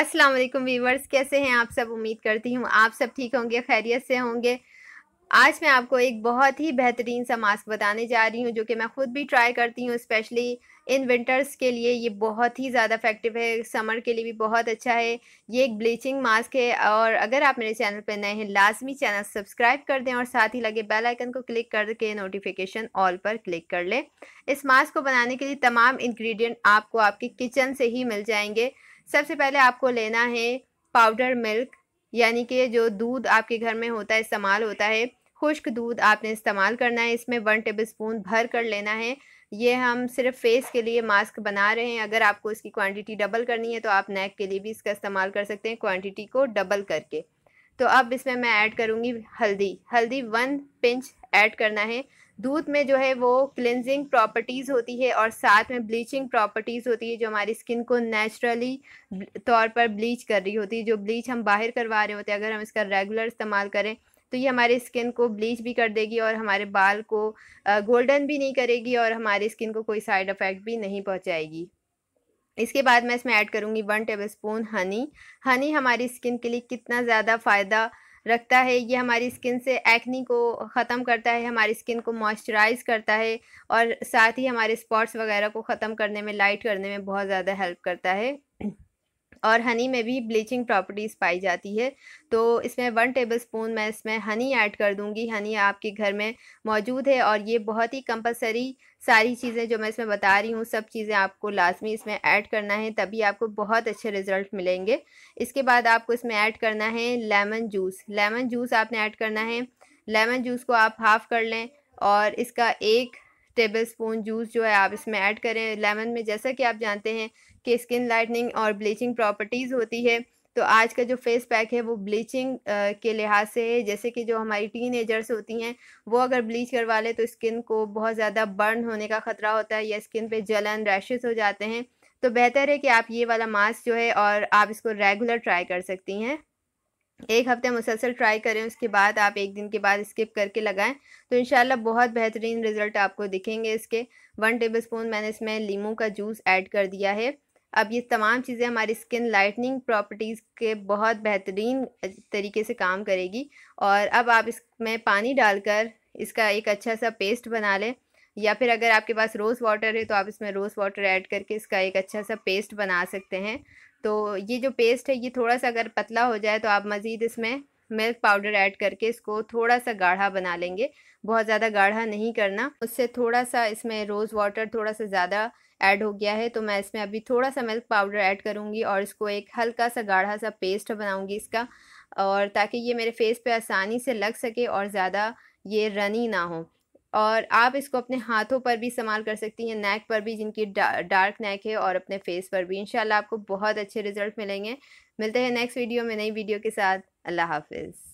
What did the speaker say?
अस्सलाम वालेकुम वीवर्स कैसे हैं आप सब उम्मीद करती हूँ आप सब ठीक होंगे खैरियत से होंगे आज मैं आपको एक बहुत ही बेहतरीन सा मास्क बताने जा रही हूँ जो कि मैं ख़ुद भी ट्राई करती हूँ स्पेशली इन विंटर्स के लिए ये बहुत ही ज़्यादा इफेक्टिव है समर के लिए भी बहुत अच्छा है ये एक ब्लीचिंग मास्क है और अगर आप मेरे चैनल पर नए हैं लाजमी चैनल सब्सक्राइब कर दें और साथ ही लगे बेल आइकन को क्लिक करके नोटिफिकेशन ऑल पर क्लिक कर लें इस मास्क को बनाने के लिए तमाम इन्ग्रीडियंट आपको आपके किचन से ही मिल जाएंगे सबसे पहले आपको लेना है पाउडर मिल्क यानी कि जो दूध आपके घर में होता है इस्तेमाल होता है खुश्क दूध आपने इस्तेमाल करना है इसमें वन टेबल स्पून भर कर लेना है ये हम सिर्फ फेस के लिए मास्क बना रहे हैं अगर आपको इसकी क्वांटिटी डबल करनी है तो आप नेक के लिए भी इसका इस्तेमाल कर सकते हैं क्वांटिटी को डबल करके तो अब इसमें मैं ऐड करूँगी हल्दी हल्दी वन पिंच ऐड करना है दूध में जो है वो क्लिनजिंग प्रॉपर्टीज़ होती है और साथ में ब्लीचिंग प्रॉपर्टीज़ होती है जो हमारी स्किन को नेचुरली तौर पर ब्लीच कर रही होती है जो ब्लीच हम बाहर करवा रहे होते हैं अगर हम इसका रेगुलर इस्तेमाल करें तो ये हमारे स्किन को ब्लीच भी कर देगी और हमारे बाल को गोल्डन भी नहीं करेगी और हमारी स्किन को कोई साइड इफ़ेक्ट भी नहीं पहुँचाएगी इसके बाद मैं इसमें ऐड करूँगी one tablespoon honey honey हमारी स्किन के लिए कितना ज़्यादा फ़ायदा रखता है ये हमारी स्किन से एक्नी को ख़त्म करता है हमारी स्किन को मॉइस्चराइज करता है और साथ ही हमारे स्पॉट्स वगैरह को ख़त्म करने में लाइट करने में बहुत ज़्यादा हेल्प करता है और हनी में भी ब्लीचिंग प्रॉपर्टीज़ पाई जाती है तो इसमें वन टेबल स्पून मैं इसमें हनी ऐड कर दूँगी हनी आपके घर में मौजूद है और ये बहुत ही कंपलसरी सारी चीज़ें जो मैं इसमें बता रही हूँ सब चीज़ें आपको लाजमी इसमें ऐड करना है तभी आपको बहुत अच्छे रिजल्ट मिलेंगे इसके बाद आपको इसमें ऐड करना है लेमन जूस लेमन जूस आपने ऐड करना है लेमन जूस को आप हाफ़ कर लें और इसका एक टेबल स्पून जूस जो है आप इसमें ऐड करें लेमन में जैसा कि आप जानते हैं कि स्किन लाइटनिंग और ब्लीचिंग प्रॉपर्टीज़ होती है तो आज का जो फेस पैक है वो ब्लीचिंग के लिहाज से है जैसे कि जो हमारी टीन एजर्स होती हैं वो अगर ब्लीच करवा लें तो स्किन को बहुत ज़्यादा बर्न होने का ख़तरा होता है या स्किन पे जलन रैशेस हो जाते हैं तो बेहतर है कि आप ये वाला मास्क जो है और आप इसको रेगुलर ट्राई कर सकती हैं एक हफ्ते मुसलसल ट्राई करें उसके बाद आप एक दिन के बाद स्किप करके लगाएं तो इन बहुत बेहतरीन रिज़ल्ट आपको दिखेंगे इसके वन टेबल स्पून मैंने इसमें लीमू का जूस ऐड कर दिया है अब ये तमाम चीज़ें हमारी स्किन लाइटनिंग प्रॉपर्टीज़ के बहुत बेहतरीन तरीके से काम करेगी और अब आप इसमें पानी डालकर इसका एक अच्छा सा पेस्ट बना लें या फिर अगर आपके पास रोज़ वाटर है तो आप इसमें रोज़ वाटर ऐड करके इसका एक अच्छा सा पेस्ट बना सकते हैं तो ये जो पेस्ट है ये थोड़ा सा अगर पतला हो जाए तो आप मज़ीद इसमें मिल्क पाउडर ऐड करके इसको थोड़ा सा गाढ़ा बना लेंगे बहुत ज़्यादा गाढ़ा नहीं करना उससे थोड़ा सा इसमें रोज़ वाटर थोड़ा सा ज़्यादा ऐड हो गया है तो मैं इसमें अभी थोड़ा सा मिल्क पाउडर ऐड करूँगी और इसको एक हल्का सा गाढ़ा सा पेस्ट बनाऊँगी इसका और ताकि ये मेरे फेस पर आसानी से लग सके और ज़्यादा ये रनी ना हो और आप इसको अपने हाथों पर भी इस्तेमाल कर सकती हैं नेक पर भी जिनकी डा, डार्क नेक है और अपने फेस पर भी इंशाल्लाह आपको बहुत अच्छे रिजल्ट मिलेंगे मिलते हैं नेक्स्ट वीडियो में नई वीडियो के साथ अल्लाह हाफिज़